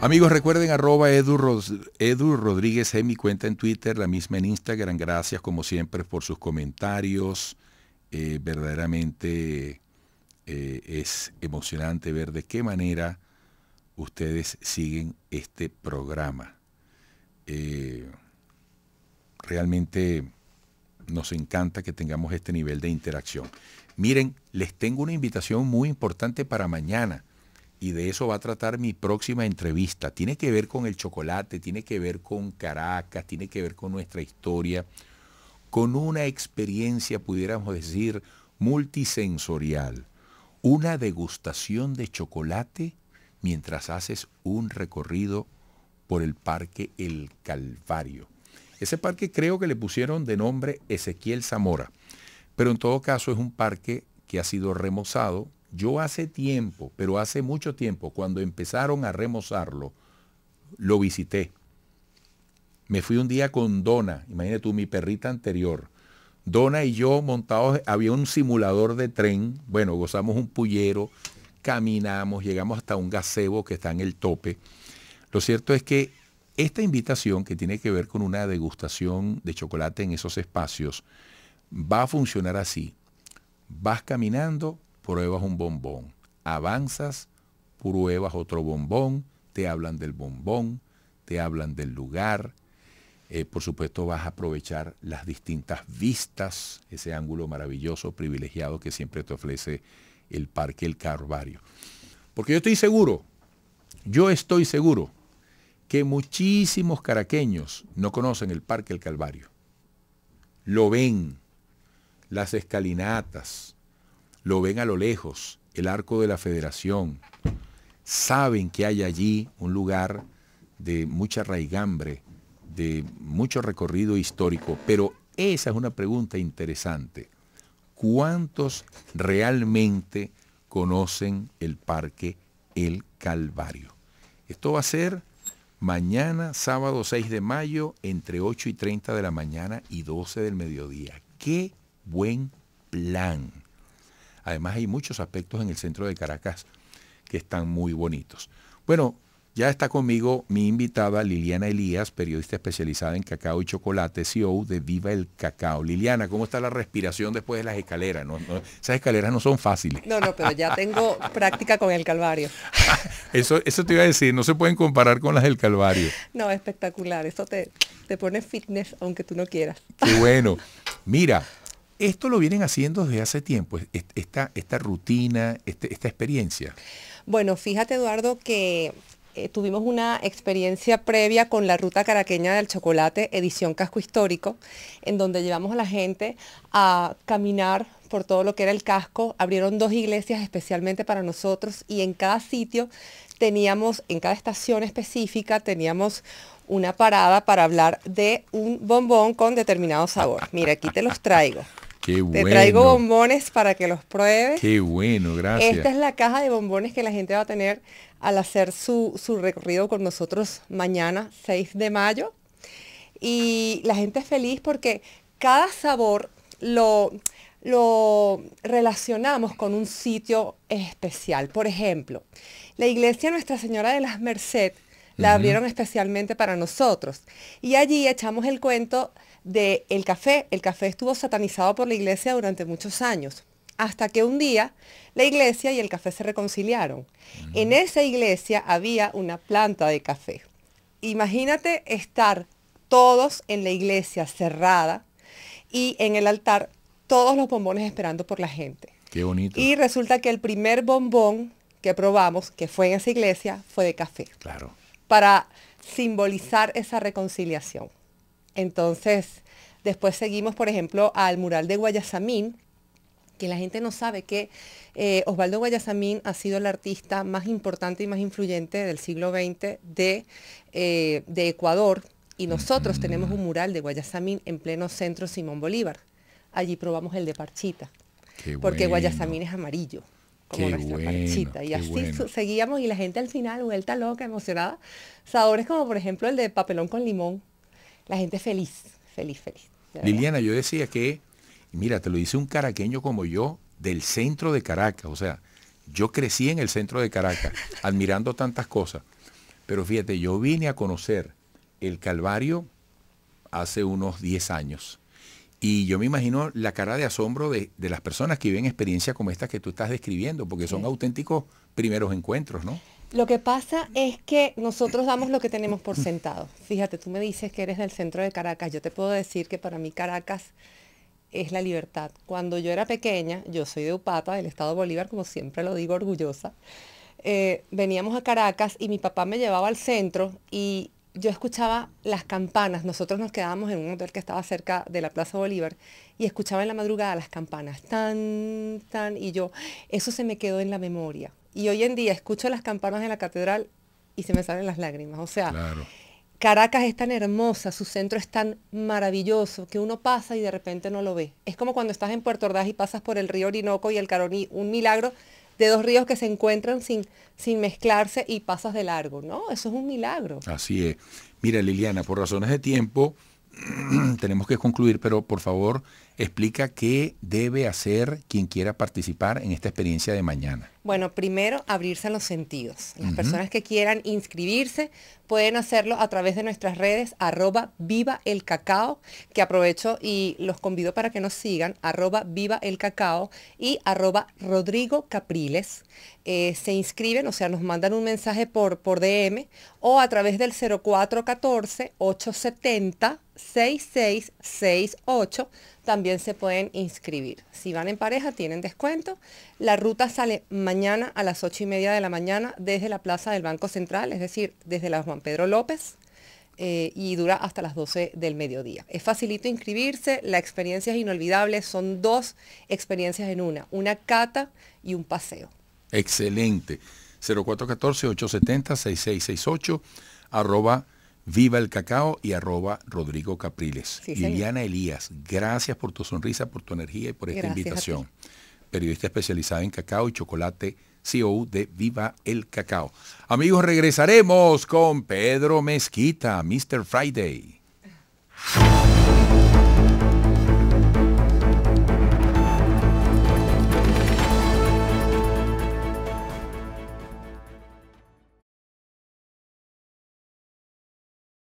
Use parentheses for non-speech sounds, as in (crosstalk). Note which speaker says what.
Speaker 1: Amigos, recuerden arroba edu, Rodríguez en mi cuenta en Twitter, la misma en Instagram. Gracias como siempre por sus comentarios. Eh, verdaderamente eh, es emocionante ver de qué manera ustedes siguen este programa. Eh, realmente nos encanta que tengamos este nivel de interacción. Miren, les tengo una invitación muy importante para mañana y de eso va a tratar mi próxima entrevista. Tiene que ver con el chocolate, tiene que ver con Caracas, tiene que ver con nuestra historia, con una experiencia, pudiéramos decir, multisensorial, una degustación de chocolate mientras haces un recorrido por el Parque El Calvario. Ese parque creo que le pusieron de nombre Ezequiel Zamora, pero en todo caso es un parque que ha sido remozado, yo hace tiempo, pero hace mucho tiempo, cuando empezaron a remozarlo, lo visité. Me fui un día con Dona, imagínate tú, mi perrita anterior. Dona y yo montados, había un simulador de tren, bueno, gozamos un pullero, caminamos, llegamos hasta un gazebo que está en el tope. Lo cierto es que esta invitación, que tiene que ver con una degustación de chocolate en esos espacios, va a funcionar así. Vas caminando, pruebas un bombón. Avanzas, pruebas otro bombón, te hablan del bombón, te hablan del lugar. Eh, por supuesto vas a aprovechar las distintas vistas, ese ángulo maravilloso, privilegiado que siempre te ofrece el Parque El calvario Porque yo estoy seguro, yo estoy seguro que muchísimos caraqueños no conocen el Parque El Calvario. Lo ven, las escalinatas, lo ven a lo lejos, el arco de la federación, saben que hay allí un lugar de mucha raigambre, de mucho recorrido histórico, pero esa es una pregunta interesante. ¿Cuántos realmente conocen el parque El Calvario? Esto va a ser mañana, sábado 6 de mayo, entre 8 y 30 de la mañana y 12 del mediodía. ¡Qué buen plan! Además hay muchos aspectos en el centro de Caracas que están muy bonitos. Bueno, ya está conmigo mi invitada Liliana Elías, periodista especializada en cacao y chocolate, CEO de Viva el Cacao. Liliana, ¿cómo está la respiración después de las escaleras? esas escaleras no son fáciles.
Speaker 2: No, no, pero ya tengo (laughs) práctica con el Calvario.
Speaker 1: Eso, eso te iba a decir, no se pueden comparar con las del Calvario.
Speaker 2: No, espectacular, eso te, te pone fitness aunque tú no quieras.
Speaker 1: Qué bueno. Mira, esto lo vienen haciendo desde hace tiempo, esta, esta rutina, este, esta experiencia.
Speaker 2: Bueno, fíjate Eduardo que eh, tuvimos una experiencia previa con la Ruta Caraqueña del Chocolate, edición Casco Histórico, en donde llevamos a la gente a caminar por todo lo que era el casco. Abrieron dos iglesias especialmente para nosotros y en cada sitio teníamos, en cada estación específica, teníamos una parada para hablar de un bombón con determinado sabor. Mira, aquí te los traigo.
Speaker 1: Te traigo
Speaker 2: bombones para que los pruebes.
Speaker 1: Qué bueno, gracias. Esta es
Speaker 2: la caja de bombones que la gente va a tener al hacer su, recorrido con nosotros mañana, 6 de mayo. Y la gente es feliz porque cada sabor lo, lo relacionamos con un sitio especial. Por ejemplo, la iglesia Nuestra Señora de las Merced la abrieron especialmente para nosotros. Y allí echamos el cuento del café. El café estuvo satanizado por la iglesia durante muchos años, hasta que un día la iglesia y el café se reconciliaron. En esa iglesia había una planta de café. Imagínate estar todos en la iglesia cerrada y en el altar todos los bombones esperando por la gente.
Speaker 1: Qué bonito. Y
Speaker 2: resulta que el primer bombón que probamos, que fue en esa iglesia, fue de café. Claro. Para simbolizar esa reconciliación. Entonces, después seguimos, por ejemplo, al mural de Guayasamín, que la gente no sabe que eh, Osvaldo Guayasamín ha sido el artista más importante y más influyente del siglo XX eh, de, Ecuador y nosotros tenemos un mural de Guayasamín en pleno centro Simón Bolívar. Allí probamos el de Parchita,
Speaker 1: porque Guayasamín
Speaker 2: es amarillo como nuestra parchita. Y así seguíamos y la gente al final, vuelta loca, emocionada. Sabores como por ejemplo el de papelón con limón, la gente feliz, feliz, feliz.
Speaker 1: Liliana, yo decía que, mira, te lo dice un caraqueño como yo, del centro de Caracas, o sea, yo crecí en el centro de Caracas, (laughs) admirando tantas cosas, pero fíjate, yo vine a conocer el Calvario hace unos 10 años. Y yo me imagino la cara de asombro de, las personas que viven experiencias como estas que tú estás describiendo, porque son auténticos primeros encuentros, ¿no?
Speaker 2: Lo que pasa es que nosotros damos lo que tenemos por sentado. Fíjate, tú me dices que eres del centro de Caracas. Yo te puedo decir que para mí Caracas es la libertad. Cuando yo era pequeña, yo soy de Upata, del estado Bolívar, como siempre lo digo orgullosa, eh, veníamos a Caracas y mi papá me llevaba al centro y yo escuchaba las campanas, nosotros nos quedábamos en un hotel que estaba cerca de la Plaza Bolívar y escuchaba en la madrugada las campanas, tan, tan, y yo, eso se me quedó en la memoria. Y hoy en día escucho las campanas de la catedral y se me salen las lágrimas. O sea, Caracas es tan hermosa, su centro es tan maravilloso que uno pasa y de repente no lo ve. Es como cuando estás en Puerto Ordaz y pasas por el río Orinoco y el Caroní, un milagro de dos ríos que se encuentran sin, sin mezclarse y pasas de largo, ¿no? Eso es un milagro.
Speaker 1: Así es. Mira, Liliana, por razones de tiempo (clears throat) tenemos que concluir, pero por favor, explica qué debe hacer quien quiera participar en esta experiencia de mañana.
Speaker 2: Bueno, primero abrirse a los sentidos. Las personas que quieran inscribirse pueden hacerlo a través de nuestras redes arroba viva el cacao, que aprovecho y los convido para que nos sigan, arroba viva el cacao y arroba Rodrigo Capriles. Eh, se inscriben, o sea, nos mandan un mensaje por, por DM o a través del 0414 870 6668 también se pueden inscribir. Si van en pareja, tienen descuento. La ruta sale mañana a las 8 y media de la mañana desde la plaza del Banco Central, es decir, desde la Juan Pedro López, eh, y dura hasta las 12 del mediodía. Es facilito inscribirse, la experiencia es inolvidable, son dos experiencias en una, una cata y un paseo.
Speaker 1: Excelente. 0414-870-6668, arroba Viva el cacao y arroba Rodrigo Capriles. Elías, gracias por tu sonrisa, por tu energía y por esta invitación. Periodista especializada en cacao y chocolate, CEO de Viva el Cacao. Amigos, regresaremos con Pedro Mezquita, Mr. Friday.